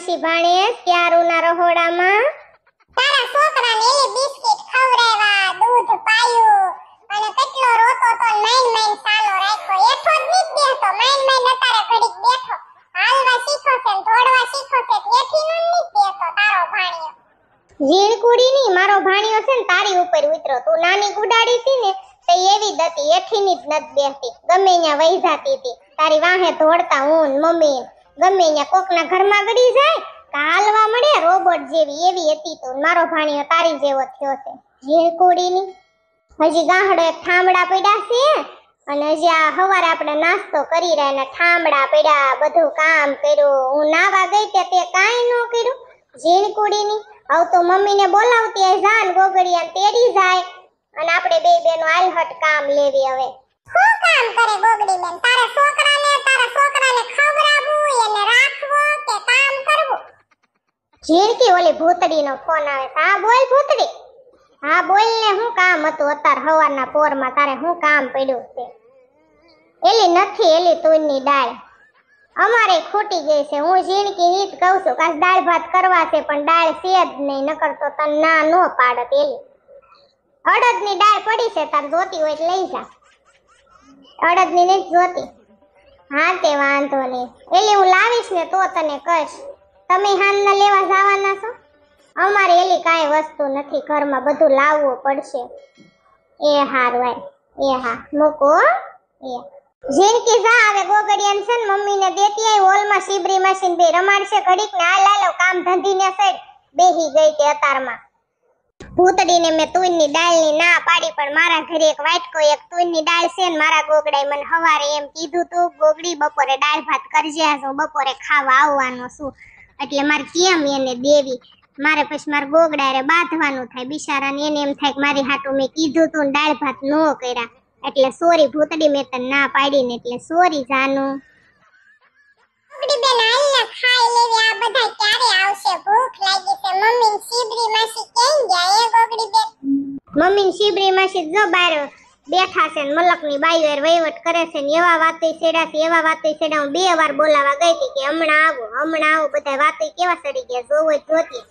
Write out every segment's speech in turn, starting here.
નરસી ભાણેસ ક્યારુના રહોડામાં તારા છોકરાને એલી બિસ્કિટ ખવડાવ્યા દૂધ પાયું અને કેટલો રોતો તો નાઈન નાઈન સાલો રાખ્યો એઠો જ નીક બેઠો નાઈન નાઈન અતારે ઘડીક બેઠો હાલવા શીખો છે દોડવા શીખો છે એઠી નો નીક બેઠો તારો ભાણિયો ઝીણકુડી ની મારો ભાણિયો છે ને તારી ઉપર ઉતરો તું નાની ગુડાડી હતી ને તે એવી દતી એઠી ની જ નત બેસતી ગમે ત્યાં વહી જાતી હતી તારી વાહે ધોડતા હું મમ્મી ગમે ત્યાં કોકના ઘરમાં ગડી જાય કાલવા મળ્યા રોબોટ જેવી એવી હતી તો મારો ભાણિયો તારી જેવો થયો છે જે કોડીની હજી ગાહડો એક ઠામડા પડ્યા છે અને હજી આ હવારે આપણે નાસ્તો કરી રહ્યા ને ઠામડા પડ્યા બધું કામ કર્યું હું નાવા ગઈ તે તે કાંઈ ન કર્યું જીણ કુડીની હવે તો મમ્મીને બોલાવતી હોય જાન ગોગડિયા તેડી જાય અને આપણે બે બેનો આલહટ કામ લેવી હવે શું કામ કરે ગોગડી બેન તારા છોકરા તમારા છોકરાને ખવડાવવું એને રાખવો કે કામ કરવું ઝીણકી ઓલી ભૂતડીનો ફોન આવે હા બોલ ભૂતડી હા બોલ ને શું કામ હતું અત્યારે હવારના પોરમાં તારે શું કામ પડ્યું છે એલી નથી એલી તુરની દાળ અમારે ખોટી ગઈ છે હું ઝીણકી નીત કહું છું કાશ દાળ ભાત કરવા છે પણ દાળ છે જ નહીં નકર તો તને ના નો પાડત એલી અડદની દાળ પડી છે તાર જોતી હોય લઈ જા અડદની નથી જોતી હા તે વાંધો નહીં એટલે હું લાવીશ ને તો તને કહીશ તમે હાલના લેવા જવાના છો અમારે એલી કાંઈ વસ્તુ નથી ઘરમાં બધું લાવવું પડશે એ હારું ભાઈ એ હા મૂકો એ જિંદગી જા આવે ગોગડિયાન છે ને મમ્મીને દેતી આવી હોલમાં સીબરી મશીન બે રમાડશે ઘડીક ને આ લાલો કામ ધંધીને ને બેહી ગઈ તે અતારમાં ભૂતડીને મેં તુનની દાળની ના પાડી પણ મારા ઘરે એક વાટકો એક તુનની દાળ છે ને મારા ગોગડાએ મને હવારે એમ કીધું તું ગોગડી બપોરે દાળ ભાત કરજે હું બપોરે ખાવા આવવાનો છું એટલે મારે કેમ એને દેવી મારે પછી મારા ગોગડા રે બાંધવાનું થાય બિચારાને એને એમ થાય કે મારી હાટું મેં કીધું તું દાળ ભાત ન કર્યા એટલે સોરી ભૂતડી મેં તને ના પાડી ને એટલે સોરી જાનું બેન મમ્મી શિબરી માસી ક્યાં ગયા એ ગોગડી બે મમ્મી શિબરી માસી જો બાર બેઠા છે ને મલકની બાઈવેર વહીવટ કરે છે ને એવા વાતે છેડા છે એવા વાતે છેડા હું બે વાર બોલાવા ગઈ હતી કે હમણાં આવો હમણાં આવો બધા વાતે કેવા સડી ગયા જોવો જોતી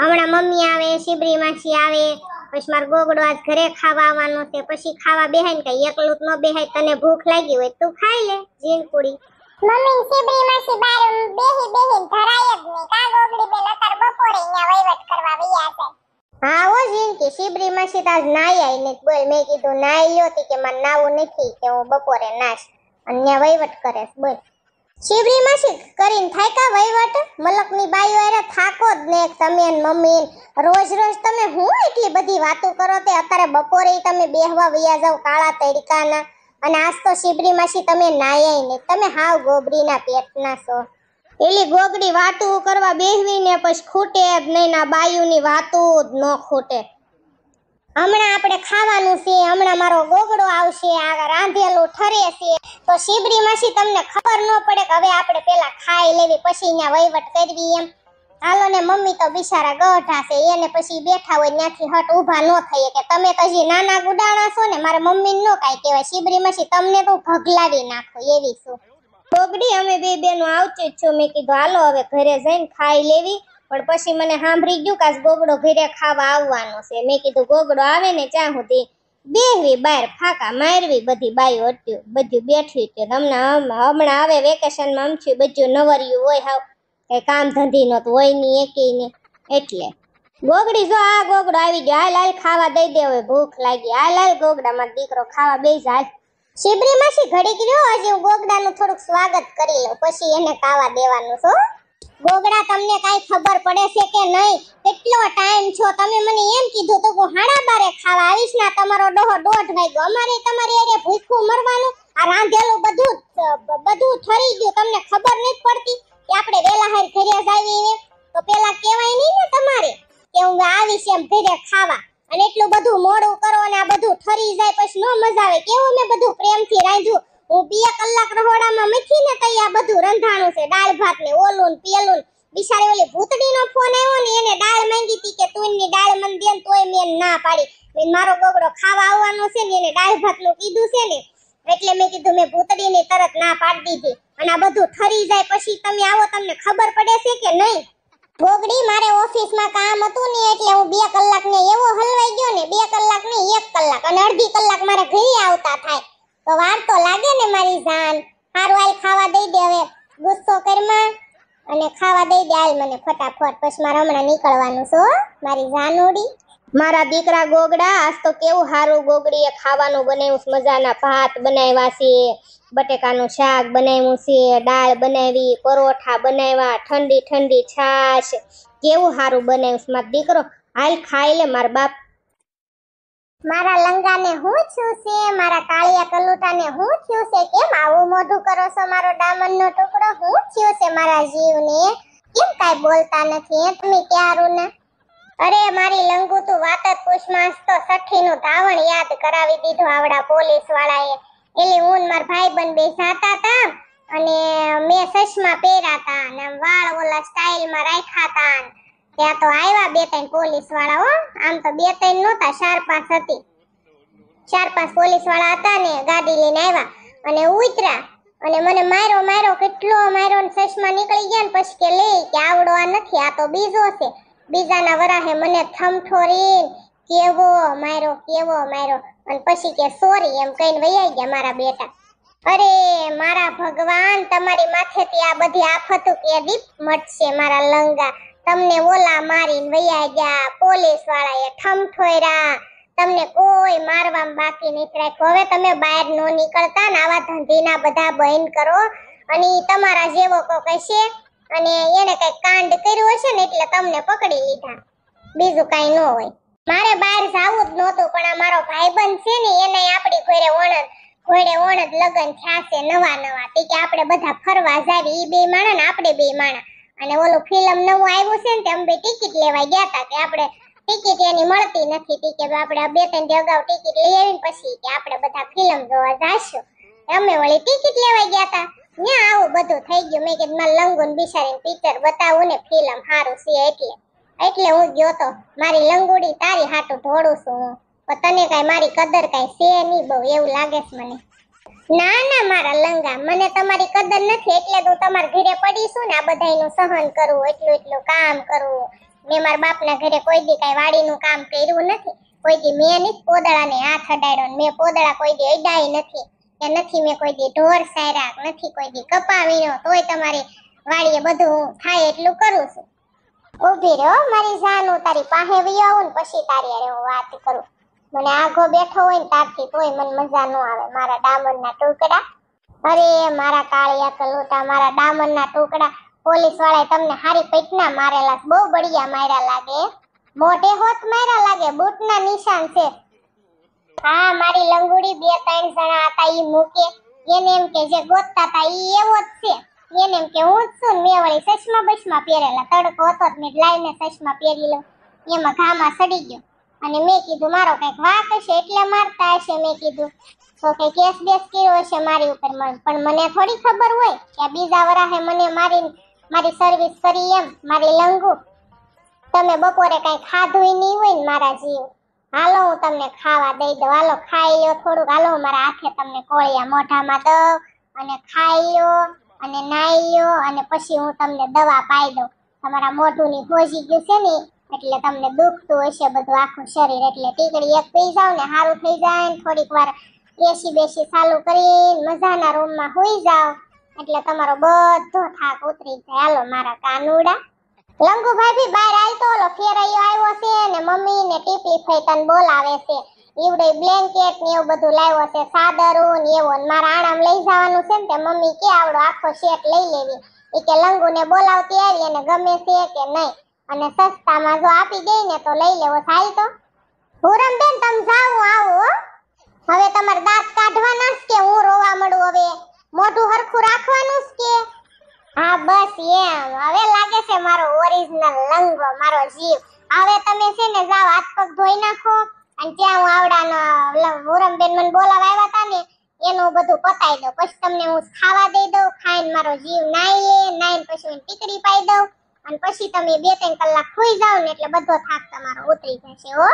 હમણાં મમ્મી આવે સીબરી માસી આવે પછી મારે ગોગડો આજ ઘરે ખાવા આવવાનો છે પછી ખાવા બેહાય ને કઈ એકલું ન બેહાય તને ભૂખ લાગી હોય તું ખાઈ લે જીણપુડી મમ્મી સીબરી માસી બાર બેહી બેહી ધરાય જ નહીં કા ગોગડી શિબરી માસી તાજ નાઈ આવી ને બોલ મેં કીધું નાઈ લ્યો તી કે મને નાવું નથી કે હું બપોરે નાશ અને ત્યાં વહીવટ કરે બોલ શિબરી માસી કરીને થાયકા વહીવટ મલકની બાઈઓ અરે થાકો જ ને તમે મમ્મી રોજ રોજ તમે હું એટલી બધી વાતો કરો તે અત્યારે બપોરે તમે બેહવા વૈયા જાવ કાળા તડકાના અને આજ તો શિબરી માસી તમે નાઈ ને તમે હાવ ગોબરીના પેટના છો એલી ગોગડી વાતું કરવા બેહવીને પછી ખૂટે જ નહીં ના બાયુની વાતું જ ન ખૂટે હમણાં આપણે ખાવાનું છે હમણાં મારો ગોગડો આવશે આગળ રાંધેલું ઠરે છે તો શીબરી માસી તમને ખબર ન પડે કે હવે આપણે પેલા ખાઈ લેવી પછી ત્યાં વહીવટ કરવી એમ હાલો ને મમ્મી તો બિચારા ગઢા છે એને પછી બેઠા હોય ત્યાંથી હટ ઊભા ન થઈએ કે તમે તો હજી નાના ગુડાણા છો ને મારે મમ્મીને ન કાંઈ કહેવાય શીબરી માસી તમને તો ભગલાવી નાખો એવી શું ગોગડી અમે બે બેનો આવતી જ છું મેં કીધું હાલો હવે ઘરે જઈને ખાઈ લેવી પણ પછી મને સાંભળી ગયું કે ગોગડો ઘેરે ખાવા આવવાનો છે મેં કીધું ગોગડો આવે ને ત્યાં સુધી બેહવી બહાર ફાકા મારવી બધી બાયો હટ્યું બધું બેઠ્યું હતું હમણાં હમણાં આવે વેકેશનમાં અમથ્યું બધું નવર્યું હોય હાવ કંઈ કામ ધંધી નહોતું હોય નહીં એકી ને એટલે ગોગડી જો આ ગોગડો આવી ગયો હાલ હાલ ખાવા દઈ દે હવે ભૂખ લાગી હાલ હાલ ગોગડામાં દીકરો ખાવા બેસ હાલ શિબરી માસી ઘડીક રહ્યો હજી હું ગોગડાનું થોડુંક સ્વાગત કરી લઉં પછી એને ખાવા દેવાનું છું ગોગડા તમને કાઈ ખબર પડે છે કે નહીં કેટલો ટાઈમ છો તમે મને એમ કીધું તો હું હાડા બારે ખાવા આવીશ ના તમારો ડોહો દોઢ વાગ્યો અમારે તમારી એરે ભૂખું મરવાનું આ રાંધેલું બધું બધું ઠરી ગયું તમને ખબર નહીં પડતી કે આપણે વેલા હાર ઘરે જ તો પેલા કહેવાય નહીં ને તમારે કે હું આવીશ એમ ઘરે ખાવા અને એટલું બધું મોડું કરો અને આ બધું ઠરી જાય પછી ન મજા આવે કેવું મેં બધું પ્રેમથી રાંધ્યું હું બે કલાક રહોડામાં મીઠી ને તઈ આ બધું રંધાણું છે દાળ ભાત ને ઓલું ને પેલું બિચારી ઓલી ભૂતડીનો ફોન આવ્યો ને એને દાળ માંગી હતી કે તું ની દાળ મને દે તોય મેં ના પાડી મેં મારો ગોગડો ખાવા આવવાનો છે ને એને દાળ ભાત નું કીધું છે ને એટલે મેં કીધું મેં ભૂતડી ની તરત ના પાડી દીધી અને આ બધું ઠરી જાય પછી તમે આવો તમને ખબર પડે છે કે નહીં ભોગડી મારે ઓફિસમાં કામ હતું ને એટલે હું બે કલાક ને એવો હલવાઈ ગયો ને બે કલાક ને એક કલાક અને અડધી કલાક મારે ઘરે આવતા થાય તો વાર તો લાગે ને મારી જાન હારું હાલ ખાવા દઈ દે હવે ગુસ્સો કરમા અને ખાવા દઈ દે હાલ મને ફટાફટ પછી મારે હમણાં નીકળવાનું છો મારી જાન ઉડી મારા દીકરા ગોગડા આજ તો કેવું સારું ગોગડીએ ખાવાનું બનાવ્યું મજાના ભાત બનાવ્યા છે બટેકાનું શાક બનાવ્યું છે દાળ બનાવી પરોઠા બનાવ્યા ઠંડી ઠંડી છાશ કેવું સારું બનાવ્યું મારો દીકરો હાલ ખાઈ લે મારા બાપ મારા લંગાને હું છું મારા કાળિયા કલુટાને હું થયું કેમ આવું મોઢું કરો છો મારો ડામનનો ટુકડો હું થયું મારા જીવને કેમ કાઈ બોલતા નથી તમે ક્યારું ના અરે મારી લંગુ તું વાત જ પૂછમાંસ તો સઠ્ઠીનું ધાવણ યાદ કરાવી દીધું આવડા પોલીસ વાળાએ એટલે હું મારા ભાઈ બન બે હતા અને મેં સસમાં પહેર્યા હતા અને વાળ ઓલા સ્ટાઇલમાં રાખ્યા હતા ત્યાં તો આવ્યા બે ત્રણ પોલીસ વાળા આમ તો બે ત્રણ નહોતા ચાર પાંચ હતી ચાર પાંચ પોલીસ વાળા હતા ને ગાડી લઈને આવ્યા અને ઉતરા અને મને માર્યો માર્યો કેટલો માર્યો ને ચશ્મા નીકળી ગયા ને પછી કે લે કે આવડો નથી આ તો બીજો છે બીજાના વરાહે મને થમઠોરી કેવો માર્યો કેવો માર્યો અને પછી કે સોરી એમ કહીને વૈયા ગયા મારા બેટા અરે મારા ભગવાન તમારી માથેથી આ બધી આફતો કે દીપ મટશે મારા લંગા તમને ઓલા મારીને વૈયા ગયા પોલીસ વાળાએ ઠમઠોયરા તમને કોઈ મારવા બાકી નહીં રાખ્યું હવે તમે બહાર નો નીકળતા ને આવા ધંધીના બધા બહેન કરો અને તમારા જેવો કોક હશે અને એને કઈ કાંડ કર્યું હશે ને એટલે તમને પકડી લીધા બીજું કઈ ન હોય મારે બહાર જવું જ નહોતું પણ આ મારો ભાઈબંધ છે ને એને આપણી ઘોડે ઓણદ ઘોડે ઓણદ લગ્ન થયા છે નવા નવા તે કે આપણે બધા ફરવા જાવી એ બે માણા ને આપણે બે માણા અને ઓલું ફિલ્મ નવું આવ્યું છે ને તે અમે ટિકિટ લેવા ગયા હતા કે આપણે ટિકિટ એની મળતી નથી ટિકિટ આપણે બે ત્રણ દી અગાઉ ટિકિટ લઈ આવીને પછી કે આપણે બધા ફિલ્મ જોવા જાશું અમે વળી ટિકિટ લેવા ગયા હતા ત્યાં આવું બધું થઈ ગયું મેં કે મારે લંગુન બિચારીને પિક્ચર બતાવું ને ફિલ્મ સારું છે એટલે એટલે હું ગયો તો મારી લંગુડી તારી હાટું ઢોળું છું હું તને કાંઈ મારી કદર કાંઈ છે નહીં બહુ એવું લાગે છે મને ના ના મારા લંગા મને તમારી કદર નથી એટલે તો તમારા ઘરે પડી છું ને આ બધાયનું સહન કરવું એટલું એટલું કામ કરવું મેં મારા બાપના ઘરે કોઈ દી કાંઈ વાડીનું કામ કર્યું નથી કોઈ દી મેં નહીં પોદળાને હાથ અડાડ્યો મેં પોદળા કોઈ દી અડાય નથી કે નથી મેં કોઈ દી ઢોર સાયરા નથી કોઈ દી કપાવીનો તોય તમારી વાડીએ બધું થાય એટલું કરું છું ઉભી રહ્યો મારી જાનું તારી પાસે વી આવું ને પછી તારી અરે હું વાત કરું મને આઘો બેઠો હોય ને તારથી તોય મને મજા ન આવે મારા ડામરના ટુકડા અરે મારા કાળિયા કલોટા મારા ડામરના ટુકડા પોલીસ વાળાએ તમને હારી પૈટના મારેલા બહુ બળિયા માર્યા લાગે મોઢે હોત માર્યા લાગે બૂટના નિશાન છે હા મારી લંગુડી બે ત્રણ જણા હતા ઈ મૂકે એને એમ કે જે ગોતતા હતા ઈ એવો જ છે એને એમ કે હું જ છું મેં વળી ચશ્મા બસમાં પહેરેલા તડકો હતો મેં લાઈને ચશ્મા પહેરી લઉં એમાં ઘામાં સડી ગયો અને મેં કીધું મારો કંઈક વાક હશે એટલે મારતા હશે મેં કીધું તો કે કેસ બેસ કર્યો હશે મારી ઉપર પણ મને થોડી ખબર હોય કે બીજા વરાહે મને મારી મારી સર્વિસ કરી એમ મારી લંગુ તમે બપોરે કંઈ ખાધું નહીં હોય ને મારા જીવ હાલો હું તમને ખાવા દઈ દઉં હાલો ખાઈ લો થોડુંક હાલો મારા હાથે તમને કોળિયા મોઢામાં દઉં અને ખાઈ લો અને નાઈ લો અને પછી હું તમને દવા પાઈ દઉં તમારા મોઢું ની ગોજી ગયું છે ને એટલે તમને દુખતું હશે બધું આખું શરીર એટલે ટીકડી એક પી જાવ ને સારું થઈ જાય ને થોડીક વાર એસી બેસી ચાલુ કરી મજાના રૂમમાં હોઈ જાવ એટલે તમારો બધો થાક ઉતરી જાય હાલો મારા કાનુડા લંગુભાઈ ભી બહાર આવતો ઓલો ફેરાયો આવ્યો છે ને મમ્મી ને ટીપલી ફઈ બોલાવે છે ઈવડે બ્લેન્કેટ ને એવું બધું લાવ્યો છે સાદરો ને એવો મારા આણામ લઈ જવાનું છે ને તે મમ્મી કે આવડો આખો શેટ લઈ લેવી એ કે ને બોલાવતી આવી અને ગમે છે કે નહીં અને સસ્તામાં જો આપી દે ને તો લઈ લેવો થાય તો હુરમ બેન તમ જાવ આવો હવે તમારે દાંત કાઢવાના છે કે હું રોવા મળું હવે મોઢું હરખું રાખવાનું છે કે હા બસ એમ હવે લાગે છે મારો ઓરિજિનલ લંગ મારો જીવ હવે તમે છે ને જાવ હાથ પગ ધોઈ નાખો અને ત્યાં હું આવડાના હુરમ મને બોલાવા આવ્યા હતા ને એનું બધું પતાવી દઉં પછી તમને હું ખાવા દઈ દઉં ખાઈને મારો જીવ નાઈએ નાઈને પછી ટીકડી પાઈ દઉં અને પછી તમે બે ત્રણ કલાક સુઈ જાવ ને એટલે બધો થાક તમારો ઉતરી જશે હો